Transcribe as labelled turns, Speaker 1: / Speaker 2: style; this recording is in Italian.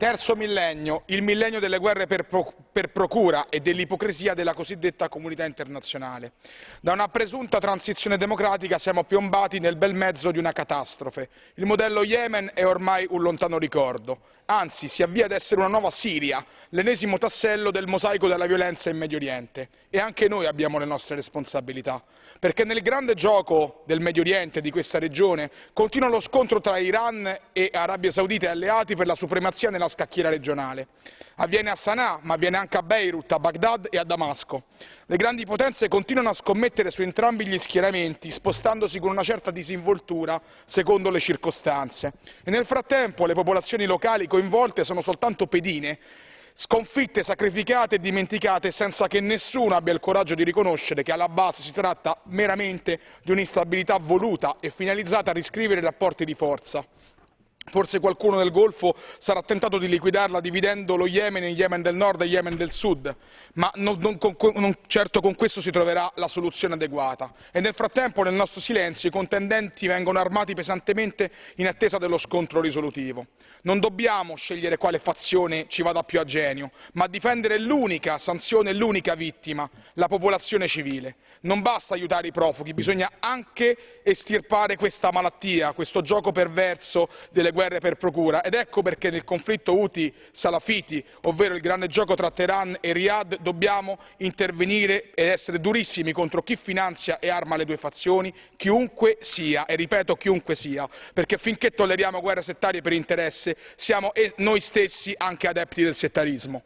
Speaker 1: terzo millennio il millennio delle guerre per procura e dell'ipocrisia della cosiddetta comunità internazionale da una presunta transizione democratica siamo piombati nel bel mezzo di una catastrofe il modello yemen è ormai un lontano ricordo anzi si avvia ad essere una nuova siria l'ennesimo tassello del mosaico della violenza in medio oriente e anche noi abbiamo le nostre responsabilità perché nel grande gioco del medio oriente di questa regione continua lo scontro tra iran e arabia saudita e alleati per la supremazia nella scacchiera regionale. Avviene a Sana'a, ma avviene anche a Beirut, a Baghdad e a Damasco. Le grandi potenze continuano a scommettere su entrambi gli schieramenti, spostandosi con una certa disinvoltura secondo le circostanze. E nel frattempo le popolazioni locali coinvolte sono soltanto pedine, sconfitte, sacrificate e dimenticate senza che nessuno abbia il coraggio di riconoscere che alla base si tratta meramente di un'instabilità voluta e finalizzata a riscrivere i rapporti di forza forse qualcuno del golfo sarà tentato di liquidarla dividendo lo yemen in yemen del nord e yemen del sud ma non, non, non certo con questo si troverà la soluzione adeguata e nel frattempo nel nostro silenzio i contendenti vengono armati pesantemente in attesa dello scontro risolutivo non dobbiamo scegliere quale fazione ci vada più a genio ma difendere l'unica sanzione e l'unica vittima la popolazione civile non basta aiutare i profughi bisogna anche estirpare questa malattia questo gioco perverso delle guerre guerre per procura ed ecco perché nel conflitto houthi salafiti ovvero il grande gioco tra teheran e riyadh dobbiamo intervenire ed essere durissimi contro chi finanzia e arma le due fazioni chiunque sia e ripeto chiunque sia perché finché tolleriamo guerre settarie per interesse siamo noi stessi anche adepti del settarismo.